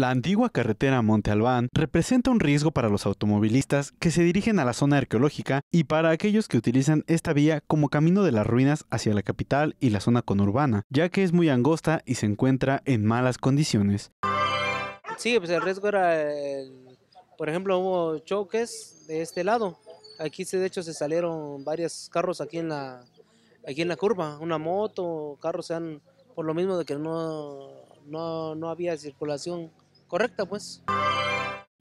La antigua carretera Monte Albán representa un riesgo para los automovilistas que se dirigen a la zona arqueológica y para aquellos que utilizan esta vía como camino de las ruinas hacia la capital y la zona conurbana, ya que es muy angosta y se encuentra en malas condiciones. Sí, pues el riesgo era, por ejemplo, hubo choques de este lado. Aquí de hecho se salieron varios carros aquí en la, aquí en la curva, una moto, carros sean por lo mismo de que no, no, no había circulación Correcto, pues.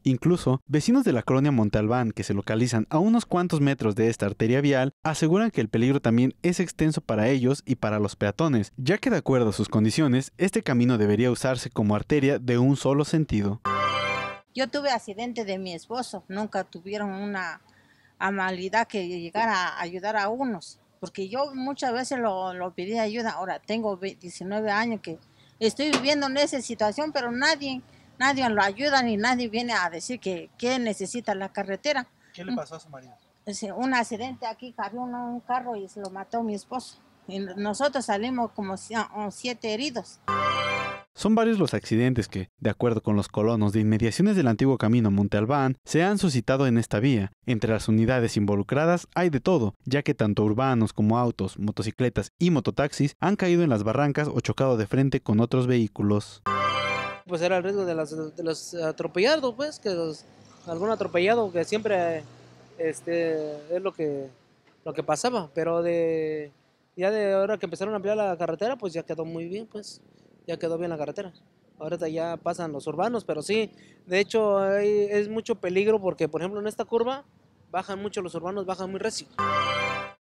Incluso, vecinos de la colonia Montalbán, que se localizan a unos cuantos metros de esta arteria vial, aseguran que el peligro también es extenso para ellos y para los peatones, ya que de acuerdo a sus condiciones, este camino debería usarse como arteria de un solo sentido. Yo tuve accidente de mi esposo, nunca tuvieron una amabilidad que llegara a ayudar a unos, porque yo muchas veces lo, lo pedí ayuda, ahora tengo 19 años que estoy viviendo en esa situación, pero nadie nadie lo ayuda ni nadie viene a decir que, necesita la carretera. ¿Qué le mm. pasó a su marido? Un accidente aquí, cayó un carro y se lo mató mi esposo. Y nosotros salimos como ah, oh, siete heridos. Son varios los accidentes que, de acuerdo con los colonos de inmediaciones del antiguo camino Monte Albán, se han suscitado en esta vía. Entre las unidades involucradas hay de todo, ya que tanto urbanos como autos, motocicletas y mototaxis han caído en las barrancas o chocado de frente con otros vehículos pues era el riesgo de, los atropellados, pues, que algún atropellado que siempre este, es lo que, lo que pasaba. Pero de ya de ahora que empezaron a ampliar la carretera, pues ya quedó muy bien, pues, ya quedó bien la carretera. Ahorita ya pasan los urbanos, pero sí, de hecho es mucho peligro porque, por ejemplo, en esta curva bajan mucho los urbanos, bajan muy recio.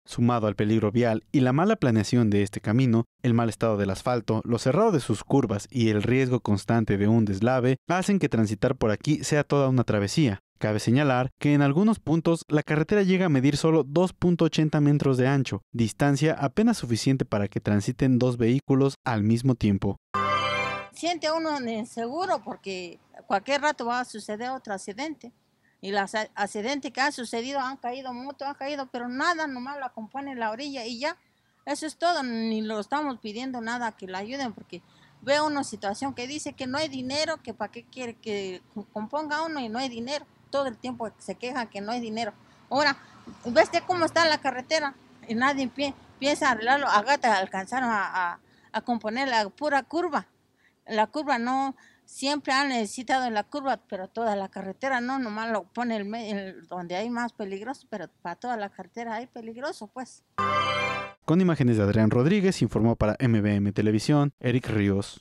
Sumado al peligro vial y la mala planeación de este camino, el mal estado del asfalto, lo cerrado de sus curvas y el riesgo constante de un deslave hacen que transitar por aquí sea toda una travesía. Cabe señalar que en algunos puntos la carretera llega a medir solo 2.80 metros de ancho, distancia apenas suficiente para que transiten dos vehículos al mismo tiempo. Siente uno inseguro porque cualquier rato va a suceder otro accidente. Y los accidentes que han sucedido han caído mucho, han caído, pero nada, nomás la compone la orilla y ya. Eso es todo, ni lo estamos pidiendo nada que la ayuden, porque veo una situación que dice que no hay dinero, que para qué quiere que componga uno y no hay dinero. Todo el tiempo se queja que no hay dinero. Ahora, ¿ves cómo está la carretera? Y nadie piensa arreglarlo. A alcanzaron a componer la pura curva. La curva no, siempre han necesitado en la curva, pero toda la carretera no, nomás lo pone el, donde hay más peligroso, pero para toda la carretera hay peligroso, pues. Con imágenes de Adrián Rodríguez, informó para MBM Televisión, Eric Ríos.